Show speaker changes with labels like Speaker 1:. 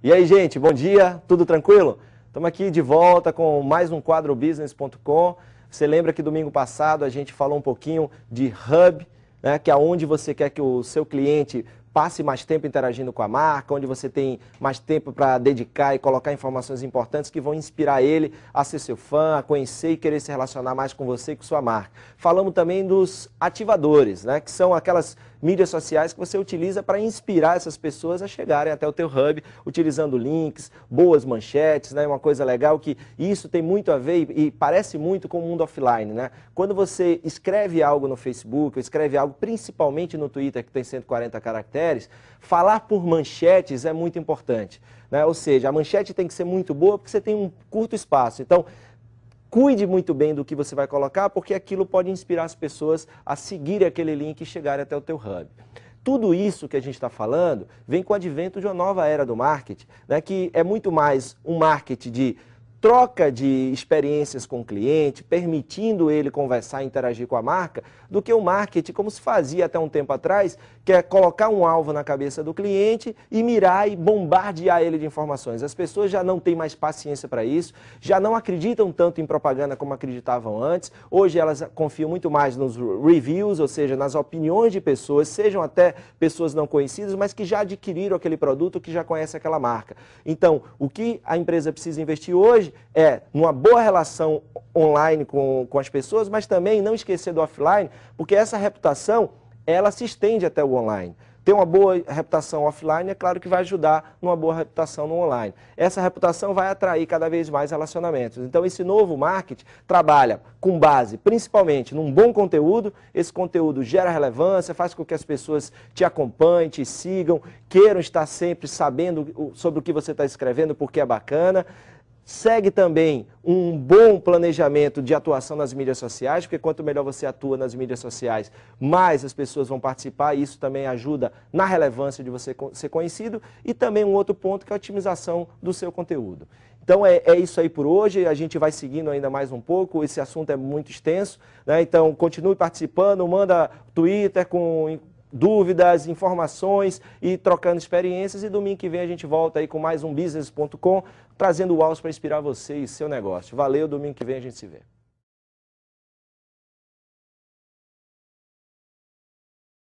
Speaker 1: E aí, gente, bom dia, tudo tranquilo? Estamos aqui de volta com mais um quadro business.com. Você lembra que domingo passado a gente falou um pouquinho de hub, né, que é onde você quer que o seu cliente passe mais tempo interagindo com a marca, onde você tem mais tempo para dedicar e colocar informações importantes que vão inspirar ele a ser seu fã, a conhecer e querer se relacionar mais com você e com sua marca. Falamos também dos ativadores, né, que são aquelas mídias sociais que você utiliza para inspirar essas pessoas a chegarem até o teu hub, utilizando links, boas manchetes, né, uma coisa legal que isso tem muito a ver e parece muito com o mundo offline, né? Quando você escreve algo no Facebook, ou escreve algo principalmente no Twitter que tem 140 caracteres, caracteres, falar por manchetes é muito importante. Né? Ou seja, a manchete tem que ser muito boa porque você tem um curto espaço. Então, cuide muito bem do que você vai colocar, porque aquilo pode inspirar as pessoas a seguir aquele link e chegar até o teu hub. Tudo isso que a gente está falando vem com o advento de uma nova era do marketing, né? que é muito mais um marketing de troca de experiências com o cliente, permitindo ele conversar e interagir com a marca, do que o marketing, como se fazia até um tempo atrás, que é colocar um alvo na cabeça do cliente e mirar e bombardear ele de informações. As pessoas já não têm mais paciência para isso, já não acreditam tanto em propaganda como acreditavam antes. Hoje elas confiam muito mais nos reviews, ou seja, nas opiniões de pessoas, sejam até pessoas não conhecidas, mas que já adquiriram aquele produto, que já conhecem aquela marca. Então, o que a empresa precisa investir hoje hoje é numa boa relação online com, com as pessoas, mas também não esquecer do offline, porque essa reputação, ela se estende até o online. Ter uma boa reputação offline, é claro que vai ajudar numa boa reputação no online. Essa reputação vai atrair cada vez mais relacionamentos. Então, esse novo marketing trabalha com base, principalmente, num bom conteúdo. Esse conteúdo gera relevância, faz com que as pessoas te acompanhem, te sigam, queiram estar sempre sabendo sobre o que você está escrevendo, porque é bacana. Segue também um bom planejamento de atuação nas mídias sociais, porque quanto melhor você atua nas mídias sociais, mais as pessoas vão participar e isso também ajuda na relevância de você ser conhecido. E também um outro ponto que é a otimização do seu conteúdo. Então é, é, isso aí por hoje, a gente vai seguindo ainda mais um pouco, esse assunto é muito extenso, né? então continue participando, manda Twitter com dúvidas, informações e trocando experiências. E domingo que vem a gente volta aí com mais um business.com, trazendo o aulas para inspirar você e seu negócio. Valeu, domingo que vem a gente se vê.